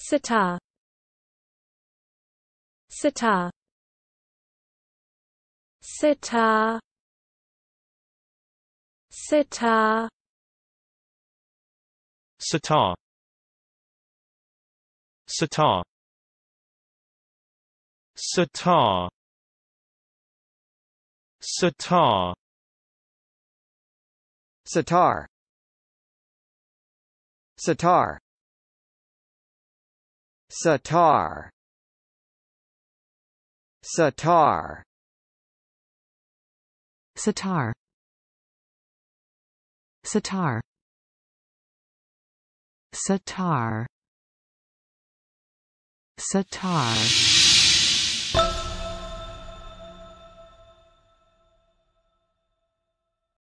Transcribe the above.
Sitar Sitar Sitar Sitar Sitar Sitar Sitar Sitar Sitar Sitar Sitar Sitar Sitar Sitar Sitar Sitar